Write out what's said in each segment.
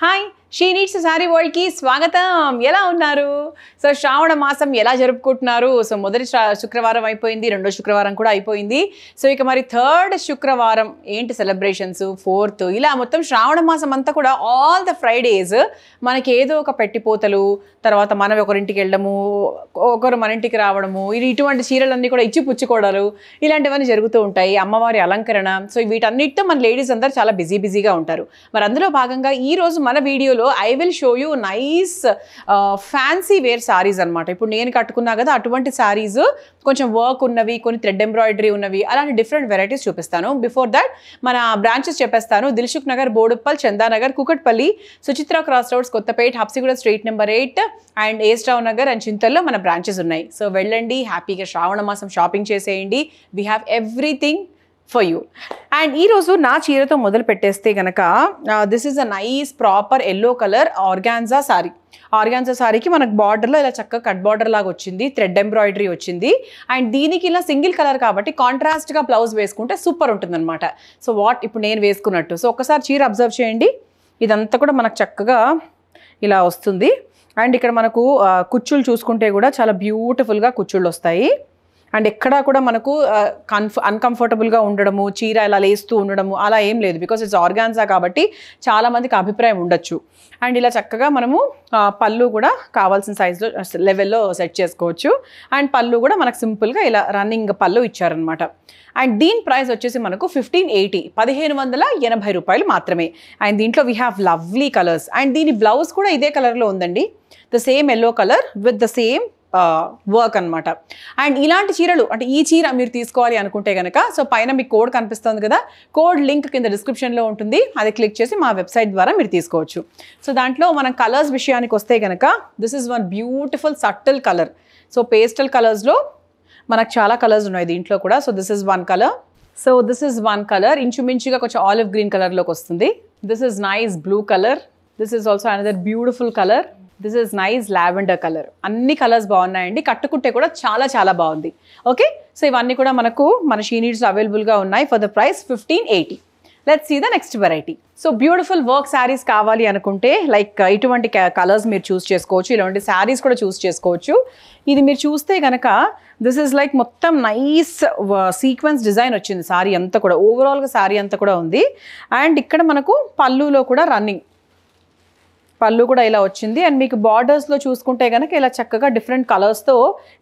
Hi She Needs sari వరల్డ్కి స్వాగతం ఎలా ఉన్నారు సో శ్రావణ మాసం ఎలా జరుపుకుంటున్నారు సో మొదటి శుక్రవారం అయిపోయింది రెండో శుక్రవారం కూడా అయిపోయింది సో ఇక మరి థర్డ్ శుక్రవారం ఏంటి సెలబ్రేషన్స్ ఫోర్త్ ఇలా మొత్తం శ్రావణ మాసం అంతా కూడా ఆల్ ద ఫ్రైడేస్ మనకి ఏదో ఒక పెట్టిపోతలు తర్వాత మనం ఒకరింటికి వెళ్ళడము ఒకరు మన ఇంటికి రావడము ఇటువంటి చీరలన్నీ కూడా ఇచ్చి పుచ్చుకోవడాలు ఇలాంటివన్నీ జరుగుతూ ఉంటాయి అమ్మవారి అలంకరణ సో వీటన్నిటితో మన లేడీస్ అందరూ చాలా బిజీ బిజీగా ఉంటారు మరి అందులో భాగంగా ఈరోజు మన వీడియోలో ఇందులో I will show you nice fancy wear saris అనమాట ఇప్పుడు నేను కట్టుకున్నా కదా అటువంటి శారీస్ కొంచెం వర్క్ ఉన్నవి కొన్ని థ్రెడ్ ఎంబ్రాయిడరీ ఉన్నవి అలాంటి డిఫరెంట్ వెరైటీస్ చూపిస్తాను బిఫోర్ దాట్ మన బ్రాంచెస్ చెప్పేస్తాను Dilsukhnagar Boduppal Chandanagar Kukatpally Suchitra cross roads Kothapet Habsiguda street number eight and ఏస్టావ్ నగర్ అండ్ చింతల్లో మన బ్రాంచెస్ ఉన్నాయి సో వెళ్ళండి హ్యాపీగా శ్రావణ మాసం షాపింగ్ చేసేయండి we have everything for you and ఈరోజు నా చీరతో మొదలు పెట్టేస్తే కనుక this is a nice proper yellow colour organza sari organza సారీకి మనకు బార్డర్లో ఇలా చక్కగా కట్ బార్డర్ లాగా వచ్చింది థ్రెడ్ ఎంబ్రాయిడరీ వచ్చింది అండ్ దీనికి ఇలా సింగిల్ కలర్ కాబట్టి కాంట్రాస్ట్గా బ్లౌజ్ వేసుకుంటే సూపర్ ఉంటుందన్నమాట సో వాట్ ఇప్పుడు నేను వేసుకున్నట్టు సో ఒకసారి చీర అబ్జర్వ్ చేయండి ఇదంతా కూడా మనకు చక్కగా ఇలా వస్తుంది అండ్ ఇక్కడ మనకు కుచ్చులు చూసుకుంటే కూడా చాలా బ్యూటిఫుల్గా కుచ్చుళ్ళు వస్తాయి అండ్ ఎక్కడా కూడా మనకు కన్ఫ అన్కంఫర్టబుల్గా ఉండడము చీర ఇలా లేస్తూ ఉండడము అలా ఏం లేదు బికాస్ ఇట్స్ ఆర్గాన్సా కాబట్టి చాలామందికి అభిప్రాయం ఉండొచ్చు అండ్ ఇలా చక్కగా మనము పళ్ళు కూడా కావాల్సిన సైజులో లెవెల్లో సెట్ చేసుకోవచ్చు అండ్ పళ్ళు కూడా మనకు సింపుల్గా ఇలా రన్నింగ్ పళ్ళు ఇచ్చారనమాట అండ్ దీని ప్రైస్ వచ్చేసి మనకు ఫిఫ్టీన్ ఎయిటీ పదిహేను వందల ఎనభై రూపాయలు మాత్రమే అండ్ దీంట్లో we have lovely colours and దీని బ్లౌజ్ కూడా ఇదే కలర్లో ఉందండి the same yellow colour with the same work అనమాట అండ్ ఇలాంటి చీరలు అంటే ఈ చీర మీరు తీసుకోవాలి అనుకుంటే కనుక సో పైన మీకు కోడ్ కనిపిస్తుంది కదా కోడ్ లింక్ కింద డిస్క్రిప్షన్లో ఉంటుంది అది క్లిక్ చేసి మా వెబ్సైట్ ద్వారా మీరు తీసుకోవచ్చు సో దాంట్లో మనం కలర్స్ విషయానికి వస్తే కనుక this is one beautiful subtle colour so pastel కలర్స్లో మనకు చాలా కలర్స్ ఉన్నాయి దీంట్లో కూడా so this is one colour so this is one colour ఇంచుమించుగా కొంచెం ఆలివ్ గ్రీన్ కలర్లోకి వస్తుంది this is nice blue colour this is also another beautiful colour this is nice lavender colour అన్ని కలర్స్ బాగున్నాయండి కట్టుకుంటే కూడా చాలా చాలా బాగుంది ఓకే సో ఇవన్నీ కూడా మనకు మన షీనీడ్స్ అవైలబుల్గా ఉన్నాయి for the price fifteen eighty let see the next variety so beautiful work saris కావాలి అనుకుంటే లైక్ uh, ఇటువంటి కలర్స్ మీరు చూస్ చేసుకోవచ్చు ఇలాంటి శారీస్ కూడా చూస్ చేసుకోవచ్చు ఇది మీరు చూస్తే కనుక దిస్ ఇస్ లైక్ మొత్తం నైస్ సీక్వెన్స్ డిజైన్ వచ్చింది శారీ అంతా కూడా ఓవరాల్గా శారీ అంతా కూడా ఉంది అండ్ ఇక్కడ మనకు పళ్ళులో కూడా రన్నింగ్ పళ్ళు కూడా ఇలా వచ్చింది అండ్ మీకు బార్డర్స్లో చూసుకుంటే కనుక ఇలా చక్కగా డిఫరెంట్ కలర్స్తో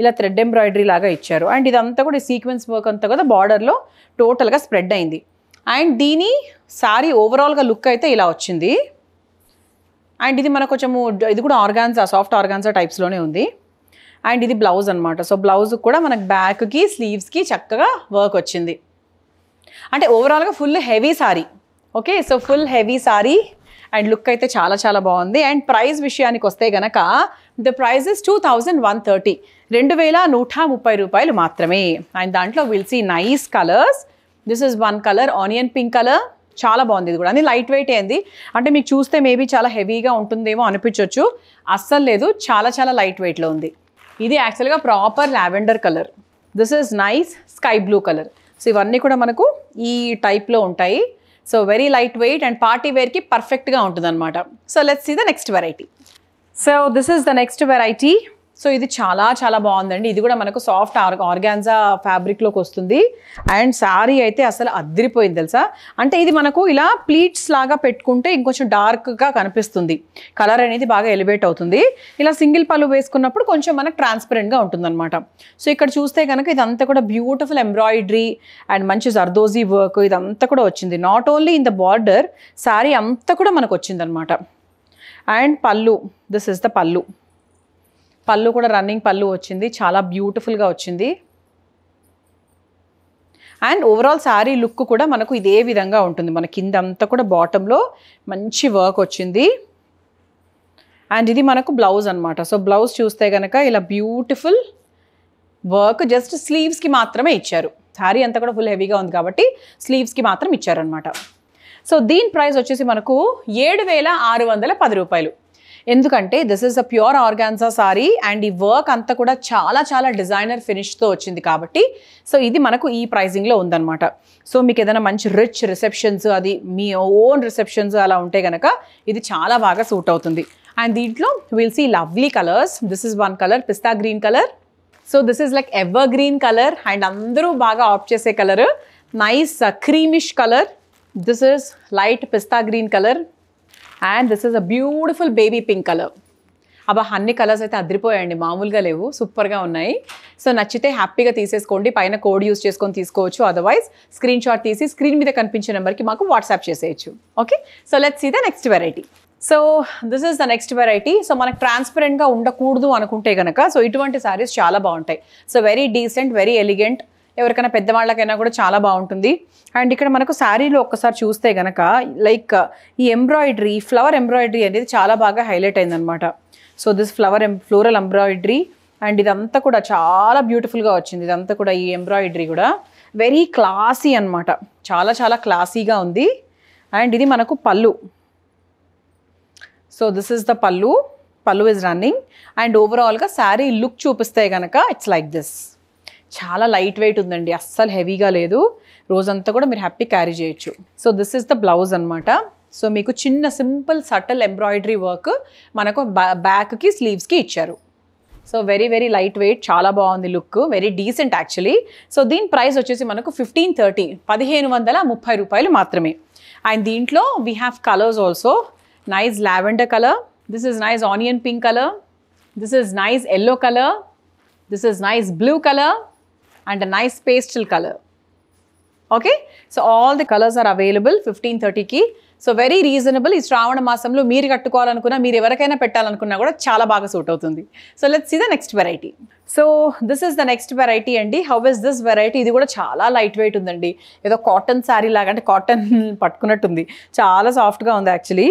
ఇలా థ్రెడ్ ఎంబ్రాయిడరీ లాగా ఇచ్చారు అండ్ ఇదంతా కూడా సీక్వెన్స్ వర్క్ అంతా కూడా బార్డర్లో టోటల్గా స్ప్రెడ్ అయింది అండ్ దీని సారీ ఓవరాల్గా లుక్ అయితే ఇలా వచ్చింది అండ్ ఇది మనకు కొంచెము ఇది కూడా ఆర్గాన్సా సాఫ్ట్ ఆర్గాన్సా టైప్స్లోనే ఉంది అండ్ ఇది బ్లౌజ్ అనమాట సో బ్లౌజ్ కూడా మనకు బ్యాక్కి స్లీవ్స్కి చక్కగా వర్క్ వచ్చింది అంటే ఓవరాల్గా full heavy sari okay so full heavy sari and look అయితే చాలా చాలా బాగుంది అండ్ ప్రైస్ విషయానికి వస్తే గనక the prices is two thousand one thirty రెండు వేల నూట ముప్పై రూపాయలు మాత్రమే అండ్ దాంట్లో will see nice colours this is one colour onion pink colour చాలా బాగుంది ఇది కూడా అది లైట్ వెయిట్ అయింది అంటే మీకు చూస్తే మేబీ చాలా హెవీగా ఉంటుందేమో అనిపించవచ్చు అస్సలు లేదు చాలా చాలా లైట్ వెయిట్లో ఉంది ఇది యాక్చువల్గా proper lavender colour this is nice sky blue colour so ఇవన్నీ కూడా మనకు ఈ టైప్లో ఉంటాయి so very light weight and party వేర్కి పర్ఫెక్ట్గా ఉంటుంది అనమాట సో లెట్స్ ఈ the next variety so this is the next variety so ఇది చాలా చాలా బాగుందండి ఇది కూడా మనకు సాఫ్ట్ ఆర్ ఆర్గాన్జా ఫ్యాబ్రిక్లోకి వస్తుంది అండ్ శారీ అయితే అసలు అద్దరిపోయింది తెలుసా అంటే ఇది మనకు ఇలా ప్లీట్స్ లాగా పెట్టుకుంటే ఇంకొంచెం డార్క్గా కనిపిస్తుంది కలర్ అనేది బాగా ఎలివేట్ అవుతుంది ఇలా సింగిల్ పళ్ళు వేసుకున్నప్పుడు కొంచెం మనకు ట్రాన్స్పరెంట్గా ఉంటుందన్నమాట సో ఇక్కడ చూస్తే కనుక ఇదంతా కూడా బ్యూటిఫుల్ ఎంబ్రాయిడరీ అండ్ మంచి జర్దోజీ వర్క్ ఇదంతా కూడా వచ్చింది not only in the border sari అంతా కూడా మనకు వచ్చిందనమాట అండ్ పళ్ళు దిస్ ఇస్ ద పళ్ళు పళ్ళు కూడా రన్నింగ్ పళ్ళు వచ్చింది చాలా బ్యూటిఫుల్గా వచ్చింది అండ్ ఓవరాల్ శారీ లుక్ కూడా మనకు ఇదే విధంగా ఉంటుంది మన కింద అంతా కూడా బాటంలో మంచి వర్క్ వచ్చింది అండ్ ఇది మనకు బ్లౌజ్ అనమాట సో బ్లౌజ్ చూస్తే కనుక ఇలా బ్యూటిఫుల్ వర్క్ జస్ట్ స్లీవ్స్కి మాత్రమే ఇచ్చారు శారీ అంతా కూడా ఫుల్ హెవీగా ఉంది కాబట్టి స్లీవ్స్కి మాత్రం ఇచ్చారనమాట సో దీని ప్రైస్ వచ్చేసి మనకు ఏడు వేల ఆరు వందల పది రూపాయలు ఎందుకంటే this is a pure organza sari and ఈ వర్క్ అంతా కూడా చాలా చాలా డిజైనర్ ఫినిష్తో వచ్చింది కాబట్టి సో ఇది మనకు ఈ ప్రైజింగ్లో ఉందన్నమాట సో మీకు ఏదైనా మంచి రిచ్ రిసెప్షన్స్ అది మీ ఓన్ రిసెప్షన్స్ అలా ఉంటే కనుక ఇది చాలా బాగా సూట్ అవుతుంది అండ్ దీంట్లో will see lovely colours this is one colour pista green colour so this is like evergreen colour and అందరూ బాగా ఆప్ చేసే colour nice creamish colour this is light pista green colour and this is a beautiful baby pink colour అబ్బా అన్ని colours అయితే అదిరిపోయాయండి మామూలుగా లేవు సూపర్గా ఉన్నాయి సో నచ్చితే హ్యాపీగా తీసేసుకోండి పైన కోడ్ యూస్ చేసుకొని తీసుకోవచ్చు అదర్వైజ్ స్క్రీన్ షాట్ తీసి స్క్రీన్ మీద కనిపించే నెంబర్కి మాకు వాట్సాప్ చేసేయచ్చు okay so let's see the next variety so this is the next variety so మనకు ట్రాన్స్పరెంట్గా ఉండకూడదు అనుకుంటే కనుక సో ఇటువంటి శారీస్ చాలా బాగుంటాయి so very decent very elegant ఎవరికైనా పెద్దవాళ్ళకైనా కూడా చాలా బాగుంటుంది అండ్ ఇక్కడ మనకు శారీలో ఒక్కసారి చూస్తే గనక లైక్ ఈ ఎంబ్రాయిడరీ ఫ్లవర్ ఎంబ్రాయిడరీ అనేది చాలా బాగా హైలైట్ అయిందనమాట so this flower um floral embroidery and ఇదంతా కూడా చాలా బ్యూటిఫుల్గా వచ్చింది ఇదంతా కూడా ఈ ఎంబ్రాయిడరీ కూడా వెరీ క్లాసీ అనమాట చాలా చాలా క్లాసీగా ఉంది అండ్ ఇది మనకు పళ్ళు so this is the pallu పళ్ళు ఇస్ రన్నింగ్ అండ్ ఓవరాల్గా శారీ లుక్ చూపిస్తే కనుక ఇట్స్ లైక్ దిస్ చాలా లైట్ వెయిట్ ఉందండి అస్సలు హెవీగా లేదు రోజంతా కూడా మీరు హ్యాపీ క్యారీ చేయొచ్చు so this is the blouse అనమాట సో మీకు చిన్న సింపుల్ సటల్ ఎంబ్రాయిడరీ వర్క్ మనకు బ్యాక్కి స్లీవ్స్కి ఇచ్చారు so very very light weight చాలా బాగుంది look very decent actually so దీని ప్రైస్ వచ్చేసి మనకు ఫిఫ్టీన్ థర్టీ పదిహేను వందల ముప్పై రూపాయలు మాత్రమే అండ్ దీంట్లో we have colours also nice lavender colour this is nice onion pink colour this is nice yellow colour this is nice blue colour and nice nice colour okay so all the colours are available fifteen థర్టీకి so very reasonable ఈ శ్రావణ మాసంలో మీరు కట్టుకోవాలనుకున్నా మీరు ఎవరికైనా పెట్టాలనుకున్నా కూడా చాలా బాగా సూట్ అవుతుంది so let's see the next variety so this is the next variety అండి హౌ ఇస్ దిస్ వెరైటీ ఇది కూడా చాలా లైట్ వెయిట్ ఉందండి ఏదో కాటన్ శారీ లాగా అంటే కాటన్ పట్టుకున్నట్టుంది చాలా సాఫ్ట్గా ఉంది యాక్చువల్లీ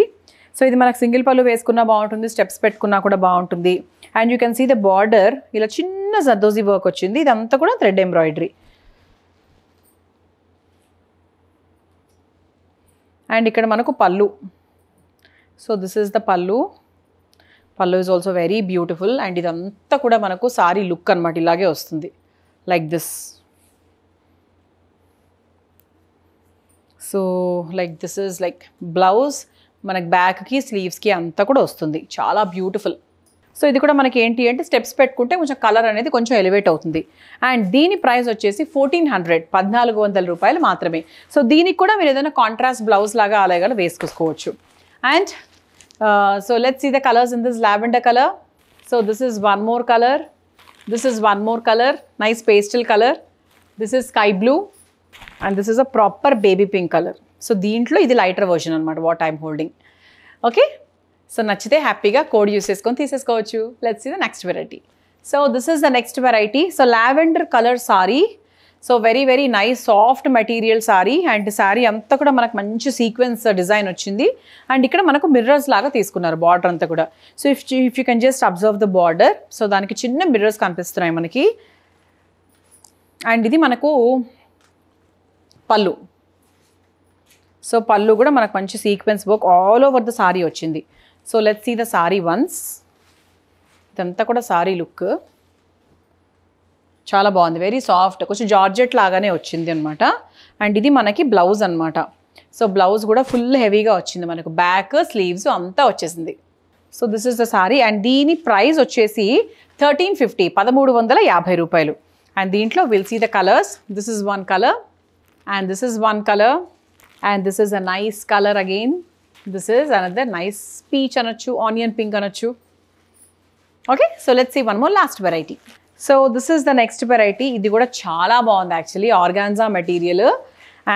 సో ఇది మనకు సింగిల్ పళ్ళు వేసుకున్నా బాగుంటుంది స్టెప్స్ పెట్టుకున్నా కూడా బాగుంటుంది and you can see the border ఇలా చిన్న చిన్న జర్దోజీ వర్క్ వచ్చింది ఇదంతా కూడా థ్రెడ్ ఎంబ్రాయిడరీ అండ్ ఇక్కడ మనకు పళ్ళు so this is the pallu pallu is also very beautiful and ఇదంతా కూడా మనకు సారీ లుక్ అనమాట ఇలాగే వస్తుంది like this so like this is like blouse మనకు బ్యాక్కి స్లీవ్స్కి అంతా కూడా వస్తుంది చాలా బ్యూటిఫుల్ సో ఇది కూడా మనకి ఏంటి అంటే స్టెప్స్ పెట్టుకుంటే కొంచెం కలర్ అనేది కొంచెం ఎలివేట్ అవుతుంది అండ్ దీని ప్రైస్ వచ్చేసి ఫోర్టీన్ హండ్రెడ్ పద్నాలుగు వందల రూపాయలు మాత్రమే సో దీనికి కూడా మీరు ఏదైనా కాంట్రాస్ట్ బ్లౌజ్ లాగా అలాగే వేసుకోవచ్చు and so let's see the colours in this lavender colour so this is one more colour this is one more colour nice pastel colour this is sky blue and this is a proper baby pink colour so దీంట్లో ఇది lighter version అనమాట what I'm holding okay so నచ్చితే హ్యాపీగా code use చేసుకొని తీసేసుకోవచ్చు let's ఇది next variety so this is the next variety so lavender colour sorry so very very nice soft material sari and sari అంతా కూడా మనకు మంచి సీక్వెన్స్ డిజైన్ వచ్చింది అండ్ ఇక్కడ మనకు మిర్రర్స్ లాగా తీసుకున్నారు బార్డర్ అంతా కూడా so if if you can just observe the border so దానికి చిన్న మిర్రర్స్ కనిపిస్తున్నాయి మనకి అండ్ ఇది మనకు పళ్ళు సో పళ్ళు కూడా మనకు మంచి సీక్వెన్స్ బుక్ ఆల్ ఓవర్ ద సారీ వచ్చింది so let see the sari once ఇదంతా కూడా సారీ లుక్ చాలా బాగుంది వెరీ సాఫ్ట్ కొంచెం జార్జెట్ లాగానే వచ్చింది అనమాట అండ్ ఇది మనకి బ్లౌజ్ అనమాట సో బ్లౌజ్ కూడా ఫుల్ హెవీగా వచ్చింది మనకు బ్యాక్ స్లీవ్స్ అంతా వచ్చేసింది so this is the sari and దీని ప్రైస్ వచ్చేసి థర్టీన్ ఫిఫ్టీ పదమూడు వందల యాభై రూపాయలు అండ్ దీంట్లో will see the colours this is one colour and this is one colour and this is a nice colour again this is another nice peach అనొచ్చు onion pink అనొచ్చు okay so let see one more last variety so this is the next variety ఇది కూడా చాలా బాగుంది actually organza material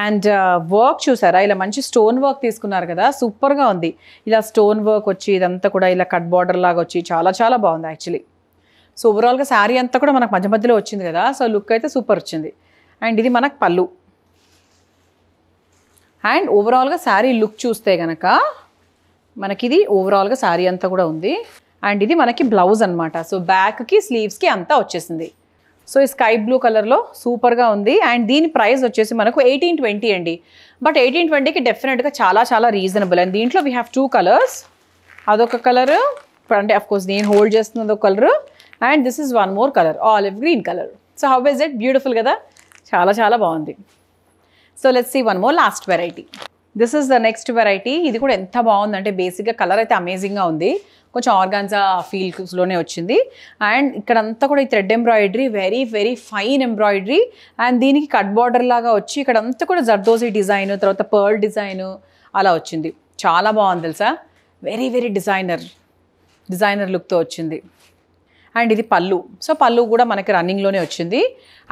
and work చూసారా ఇలా మంచి stone work తీసుకున్నారు కదా సూపర్గా ఉంది ఇలా స్టోన్ వర్క్ వచ్చి ఇదంతా కూడా ఇలా కట్ బార్డర్ లాగా వచ్చి చాలా చాలా బాగుంది యాక్చువల్లీ సో ఓవరాల్గా శారీ అంతా కూడా మనకు మధ్య మధ్యలో వచ్చింది కదా సో లుక్ అయితే సూపర్ వచ్చింది అండ్ ఇది మనకు పళ్ళు అండ్ ఓవరాల్గా శారీ లుక్ చూస్తే కనుక మనకిది ఓవరాల్గా శారీ అంతా కూడా ఉంది అండ్ ఇది మనకి బ్లౌజ్ అనమాట సో బ్యాక్కి స్లీవ్స్కి అంతా వచ్చేసింది సో ఈ స్కై బ్లూ కలర్లో సూపర్గా ఉంది అండ్ దీని ప్రైస్ వచ్చేసి మనకు ఎయిటీన్ ట్వంటీ అండి బట్ ఎయిటీన్ ట్వంటీకి డెఫినెట్గా చాలా చాలా రీజనబుల్ అండ్ దీంట్లో వీ హ్యావ్ టూ కలర్స్ అదొక కలర్ అంటే అఫ్కోర్స్ నేను హోల్డ్ చేస్తున్నది అదొక colour and this is one more colour all green colour so how is it beautiful కదా చాలా చాలా బాగుంది so let see one more last variety this is the next variety ఇది కూడా ఎంత బాగుందంటే బేసిక్గా కలర్ అయితే అమేజింగ్గా ఉంది కొంచెం ఆర్గాన్జా ఫీల్స్లోనే వచ్చింది అండ్ ఇక్కడంతా కూడా ఈ thread embroidery very very fine embroidery and దీనికి కట్ బార్డర్ లాగా వచ్చి ఇక్కడంతా కూడా జర్దోజీ డిజైన్ తర్వాత పర్ల్ డిజైన్ అలా వచ్చింది చాలా బాగుంది తెలుసా వెరీ వెరీ డిజైనర్ డిజైనర్ లుక్తో వచ్చింది అండ్ ఇది పళ్ళు సో పళ్ళు కూడా మనకి రన్నింగ్లోనే వచ్చింది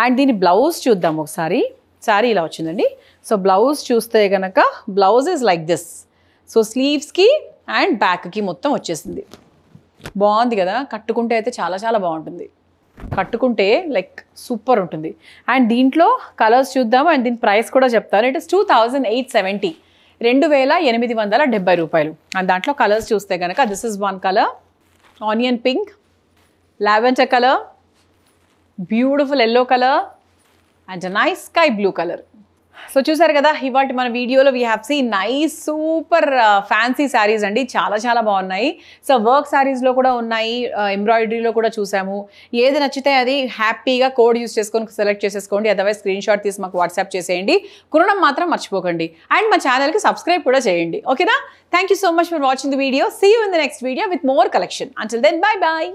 అండ్ దీని బ్లౌజ్ చూద్దాం ఒకసారి శారీ ఇలా వచ్చిందండి సో బ్లౌజ్ చూస్తే కనుక blouse is like this so స్లీవ్స్కి అండ్ బ్యాక్కి మొత్తం వచ్చేసింది బాగుంది కదా కట్టుకుంటే అయితే చాలా చాలా బాగుంటుంది కట్టుకుంటే లైక్ సూపర్ ఉంటుంది అండ్ దీంట్లో కలర్స్ చూద్దాము అండ్ దీని ప్రైస్ కూడా చెప్తాను it is two thousand eight seventy రెండు వేల ఎనిమిది వందల డెబ్బై రూపాయలు అండ్ దాంట్లో కలర్స్ చూస్తే కనుక this is one colour onion pink lavender colour beautiful yellow colour and nice sky blue colour so చూసారు కదా ఇవాటి మన వీడియోలో we have see nice super fancy saris అండి చాలా చాలా బాగున్నాయి సో వర్క్ శారీస్లో కూడా ఉన్నాయి ఎంబ్రాయిడరీలో uh, కూడా చూసాము ఏది నచ్చితే అది హ్యాపీగా కోడ్ యూస్ చేసుకొని సెలెక్ట్ చేసేసుకోండి అదర్వైజ్ స్క్రీన్ షాట్ తీసి మాకు వాట్సాప్ చేసేయండి కొనడం మాత్రం మర్చిపోకండి అండ్ మా ఛానల్కి సబ్స్క్రైబ్ కూడా చేయండి ఓకేనా thank so much for watching the video see you in the next video with more collection until then bye bye